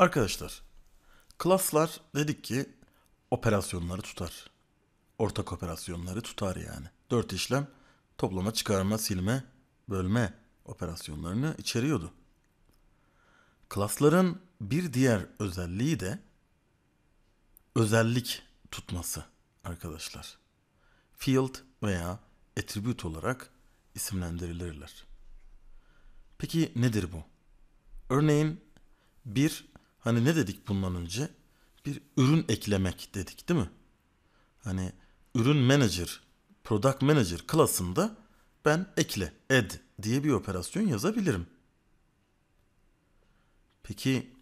Arkadaşlar, klaslar dedik ki operasyonları tutar. Ortak operasyonları tutar yani. Dört işlem toplama, çıkarma, silme, bölme operasyonlarını içeriyordu. Klasların bir diğer özelliği de özellik tutması arkadaşlar. Field veya attribute olarak isimlendirilirler. Peki nedir bu? Örneğin bir Hani ne dedik bundan önce? Bir ürün eklemek dedik değil mi? Hani ürün manager, product manager klasında ben ekle, add diye bir operasyon yazabilirim. Peki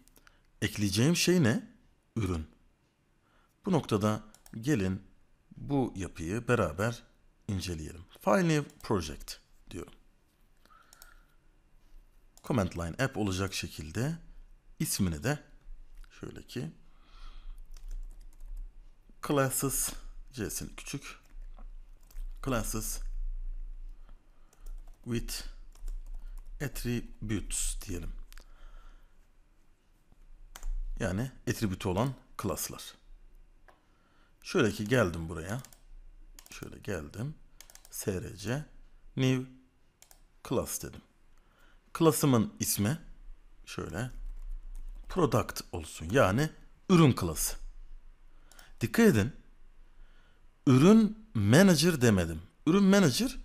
ekleyeceğim şey ne? Ürün. Bu noktada gelin bu yapıyı beraber inceleyelim. File new project diyorum. Command line app olacak şekilde ismini de Şöyle ki classes c'sini küçük classes with attributes diyelim. Yani attribute olan class'lar. Şöyle ki geldim buraya. Şöyle geldim. src new class dedim. Class'ımın ismi şöyle product olsun. Yani ürün klası. Dikkat edin. Ürün manager demedim. Ürün manager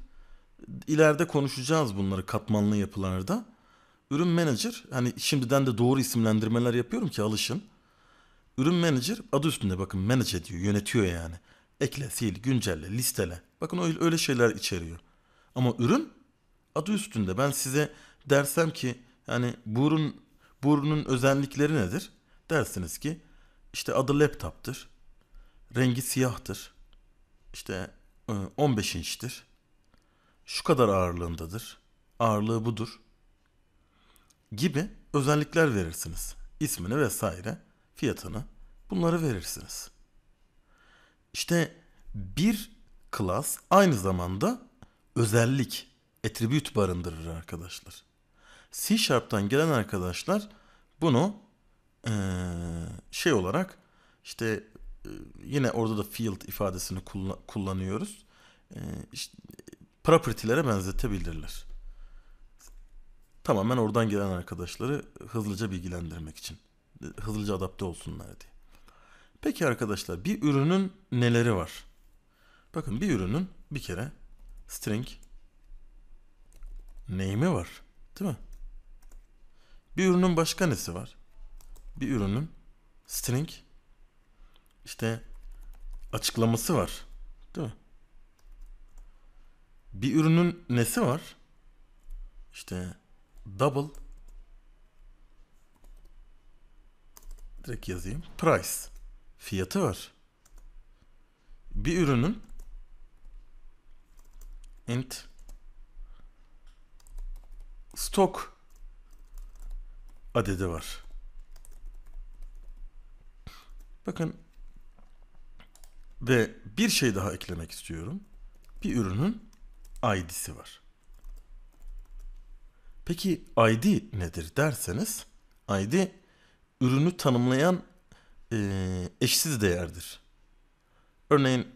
ileride konuşacağız bunları katmanlı yapılarda. Ürün manager hani şimdiden de doğru isimlendirmeler yapıyorum ki alışın. Ürün manager adı üstünde bakın manage ediyor, yönetiyor yani. Ekle, sil, güncelle, listele. Bakın öyle, öyle şeyler içeriyor. Ama ürün adı üstünde. Ben size dersem ki yani bu ürün Borunun özellikleri nedir? Dersiniz ki işte adı laptop'tır. Rengi siyahtır. İşte 15 e, inçtir. Şu kadar ağırlığındadır. Ağırlığı budur. Gibi özellikler verirsiniz. İsmini vesaire, fiyatını bunları verirsiniz. İşte bir klas aynı zamanda özellik, attribute barındırır arkadaşlar. C Sharp'tan gelen arkadaşlar bunu şey olarak işte yine orada da field ifadesini kullanıyoruz. E, property'lere benzetebilirler. Tamamen oradan gelen arkadaşları hızlıca bilgilendirmek için. Hızlıca adapte olsunlar diye. Peki arkadaşlar bir ürünün neleri var? Bakın bir ürünün bir kere string name'i var. Değil mi? Bir ürünün başka nesi var? Bir ürünün string işte açıklaması var. Değil mi? Bir ürünün nesi var? İşte double direkt yazayım. Price fiyatı var. Bir ürünün int stock adedi var. Bakın ve bir şey daha eklemek istiyorum. Bir ürünün ID'si var. Peki ID nedir derseniz ID ürünü tanımlayan e, eşsiz değerdir. Örneğin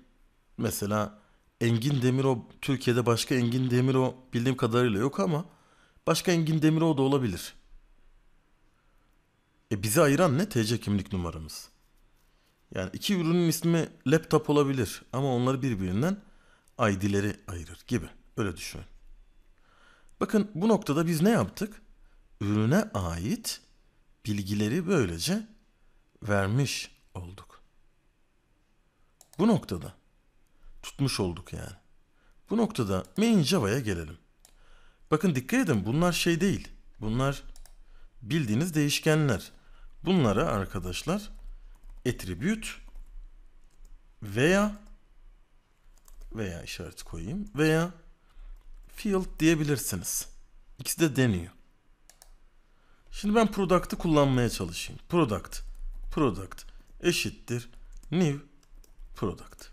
mesela Engin Demiro Türkiye'de başka Engin Demiro bildiğim kadarıyla yok ama başka Engin Demiro da olabilir. E bizi ayıran ne? TC kimlik numaramız. Yani iki ürünün ismi laptop olabilir ama onları birbirinden ID'leri ayırır gibi. Öyle düşünün. Bakın bu noktada biz ne yaptık? Ürüne ait bilgileri böylece vermiş olduk. Bu noktada tutmuş olduk yani. Bu noktada main Java'ya gelelim. Bakın dikkat edin bunlar şey değil. Bunlar bildiğiniz değişkenler. Bunlara arkadaşlar attribute veya veya işareti koyayım veya field diyebilirsiniz. İkisi de deniyor. Şimdi ben product'ı kullanmaya çalışayım. Product, product eşittir new product.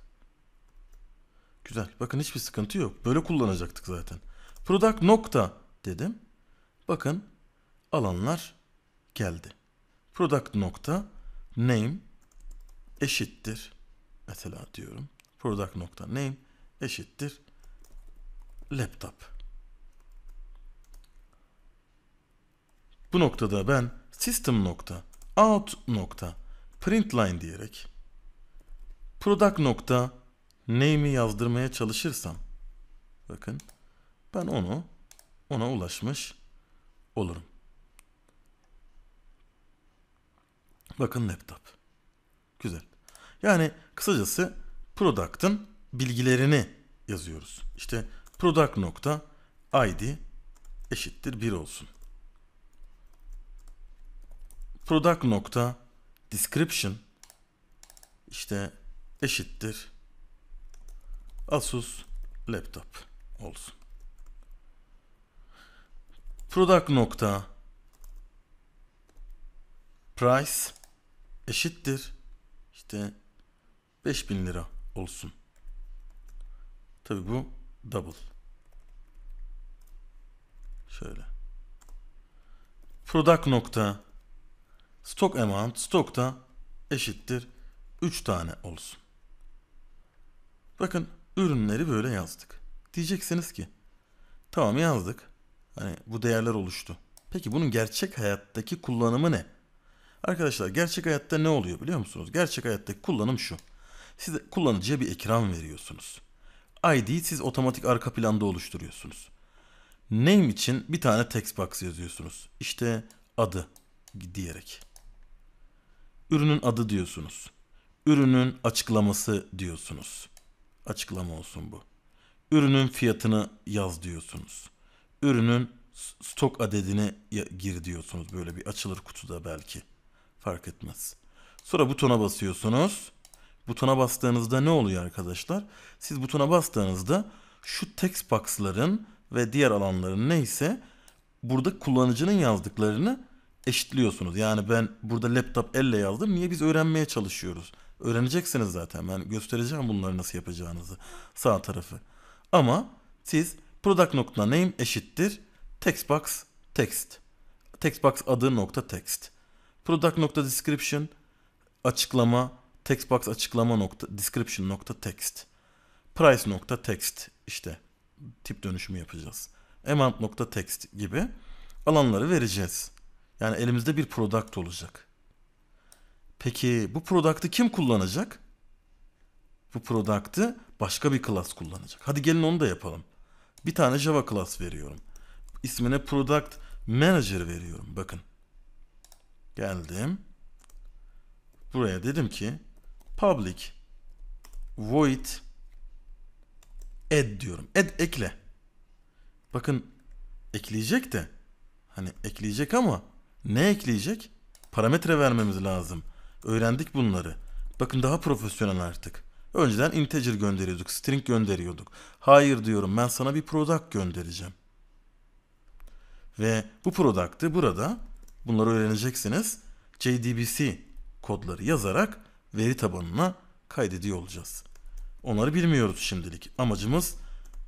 Güzel. Bakın hiçbir sıkıntı yok. Böyle kullanacaktık zaten. Product nokta dedim. Bakın alanlar geldi product nokta name eşittir mesela diyorum product nokta name eşittir laptop. Bu noktada ben system nokta out nokta printline diyerek product nokta name'i yazdırmaya çalışırsam bakın ben onu ona ulaşmış olurum. Bakın laptop. Güzel. Yani kısacası product'ın bilgilerini yazıyoruz. İşte product nokta id eşittir 1 olsun. Product nokta description işte eşittir Asus laptop olsun. Product nokta price eşittir işte 5000 lira olsun. Tabi bu double. Şöyle. Product nokta stock amount stock da eşittir 3 tane olsun. Bakın ürünleri böyle yazdık. Diyeceksiniz ki tamam yazdık. Hani bu değerler oluştu. Peki bunun gerçek hayattaki kullanımı ne? Arkadaşlar gerçek hayatta ne oluyor biliyor musunuz? Gerçek hayatta kullanım şu. Siz kullanıcıya bir ekran veriyorsunuz. ID'yi siz otomatik arka planda oluşturuyorsunuz. Name için bir tane text box yazıyorsunuz. İşte adı diyerek. Ürünün adı diyorsunuz. Ürünün açıklaması diyorsunuz. Açıklama olsun bu. Ürünün fiyatını yaz diyorsunuz. Ürünün stok adedini gir diyorsunuz böyle bir açılır kutuda belki. Fark etmez. Sonra butona basıyorsunuz. Butona bastığınızda ne oluyor arkadaşlar? Siz butona bastığınızda şu text box'ların ve diğer alanların neyse burada kullanıcının yazdıklarını eşitliyorsunuz. Yani ben burada laptop elle yazdım. Niye biz öğrenmeye çalışıyoruz? Öğreneceksiniz zaten. Ben göstereceğim bunları nasıl yapacağınızı. Sağ tarafı. Ama siz product nokta name eşittir textbox text. box adı nokta text. Product.description açıklama textbox açıklama nokta description nokta text price nokta text işte tip dönüşümü yapacağız. Amount nokta text gibi alanları vereceğiz. Yani elimizde bir product olacak. Peki bu product'ı kim kullanacak? Bu product'ı başka bir class kullanacak. Hadi gelin onu da yapalım. Bir tane Java class veriyorum. İsmine product manager veriyorum. Bakın. Geldim. Buraya dedim ki public void add diyorum. Add ekle. Bakın ekleyecek de hani ekleyecek ama ne ekleyecek? Parametre vermemiz lazım. Öğrendik bunları. Bakın daha profesyonel artık. Önceden integer gönderiyorduk, string gönderiyorduk. Hayır diyorum ben sana bir product göndereceğim. Ve bu product'ı burada Bunları öğreneceksiniz. JDBC kodları yazarak veri tabanına kaydediyor olacağız. Onları bilmiyoruz şimdilik. Amacımız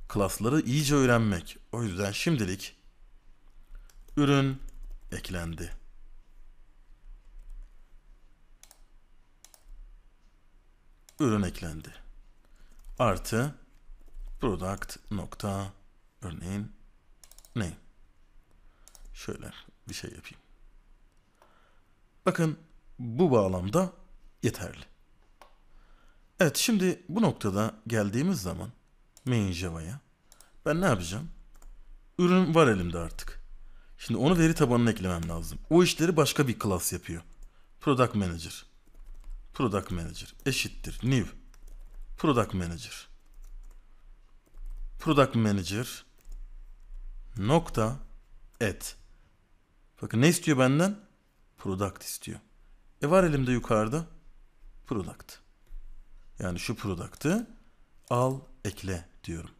klasları iyice öğrenmek. O yüzden şimdilik ürün eklendi. Ürün eklendi. Artı product nokta örneğin name. Şöyle bir şey yapayım. Bakın bu bağlamda yeterli. Evet şimdi bu noktada geldiğimiz zaman main java'ya ben ne yapacağım? Ürün var elimde artık. Şimdi onu veri tabanına eklemem lazım. O işleri başka bir class yapıyor. Product Manager. Product Manager eşittir new. Product Manager. Product Manager nokta et. Bakın ne istiyor benden? Product istiyor. E var elimde yukarıda. Product. Yani şu product'ı al ekle diyorum.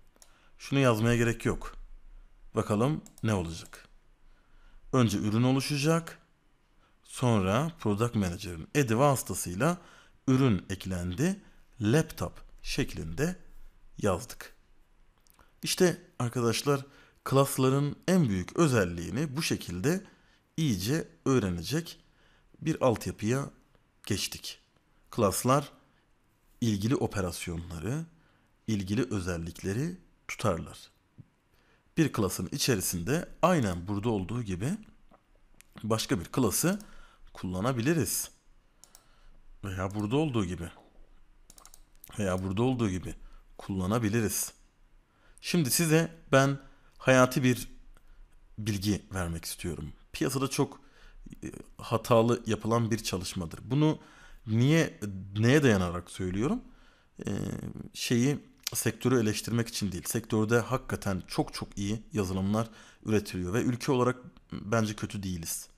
Şunu yazmaya gerek yok. Bakalım ne olacak. Önce ürün oluşacak. Sonra Product Manager'ın edi vasıtasıyla ürün eklendi. Laptop şeklinde yazdık. İşte arkadaşlar klasların en büyük özelliğini bu şekilde iyice öğrenecek bir altyapıya geçtik. Klaslar ilgili operasyonları, ilgili özellikleri tutarlar. Bir klasın içerisinde aynen burada olduğu gibi başka bir klası kullanabiliriz. Veya burada olduğu gibi. Veya burada olduğu gibi kullanabiliriz. Şimdi size ben hayati bir bilgi vermek istiyorum piyasada çok e, hatalı yapılan bir çalışmadır. Bunu niye neye dayanarak söylüyorum? E, şeyi sektörü eleştirmek için değil. Sektörde hakikaten çok çok iyi yazılımlar üretiliyor ve ülke olarak bence kötü değiliz.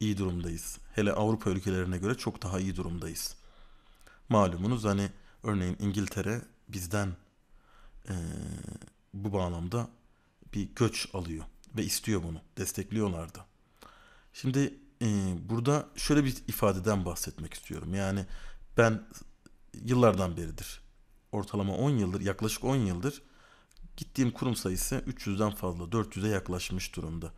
İyi durumdayız. Hele Avrupa ülkelerine göre çok daha iyi durumdayız. Malumunuz hani örneğin İngiltere bizden e, bu bağlamda bir göç alıyor ve istiyor bunu. Destekliyorlardı. Şimdi e, burada şöyle bir ifadeden bahsetmek istiyorum. Yani ben yıllardan beridir ortalama 10 yıldır yaklaşık 10 yıldır gittiğim kurum sayısı 300'den fazla 400'e yaklaşmış durumda.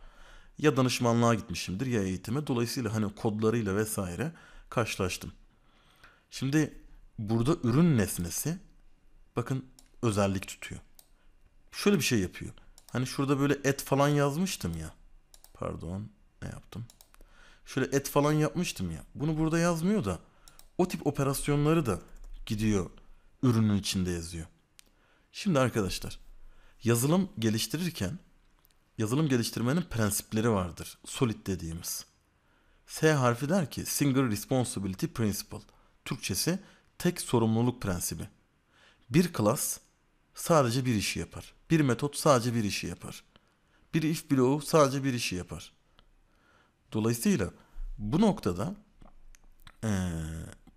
Ya danışmanlığa gitmişimdir ya eğitime. Dolayısıyla hani kodlarıyla vesaire karşılaştım. Şimdi burada ürün nesnesi bakın özellik tutuyor. Şöyle bir şey yapıyor. Hani şurada böyle et falan yazmıştım ya. Pardon ne yaptım? Şöyle et falan yapmıştım ya. Bunu burada yazmıyor da o tip operasyonları da gidiyor ürünün içinde yazıyor. Şimdi arkadaşlar yazılım geliştirirken yazılım geliştirmenin prensipleri vardır. Solid dediğimiz. S harfi der ki Single Responsibility Principle. Türkçesi tek sorumluluk prensibi. Bir klas sadece bir işi yapar. Bir metot sadece bir işi yapar. Bir if bloğu sadece bir işi yapar. Dolayısıyla bu noktada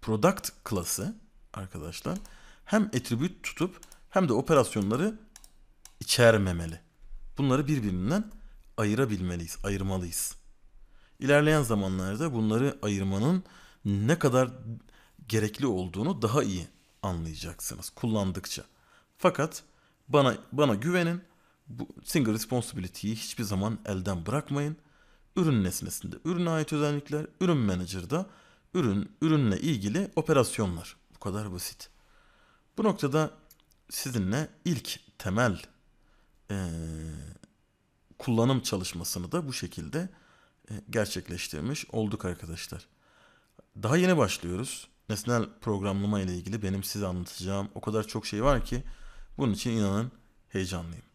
product klası arkadaşlar hem attribute tutup hem de operasyonları içermemeli. Bunları birbirinden ayırabilmeliyiz, ayırmalıyız. İlerleyen zamanlarda bunları ayırmanın ne kadar gerekli olduğunu daha iyi anlayacaksınız kullandıkça. Fakat bana bana güvenin. Bu single responsibility'yi hiçbir zaman elden bırakmayın ürün nesnesinde ürüne ait özellikler, ürün manager'da ürün, ürünle ilgili operasyonlar. Bu kadar basit. Bu noktada sizinle ilk temel e, kullanım çalışmasını da bu şekilde e, gerçekleştirmiş olduk arkadaşlar. Daha yeni başlıyoruz. Nesnel programlama ile ilgili benim size anlatacağım o kadar çok şey var ki bunun için inanın heyecanlıyım.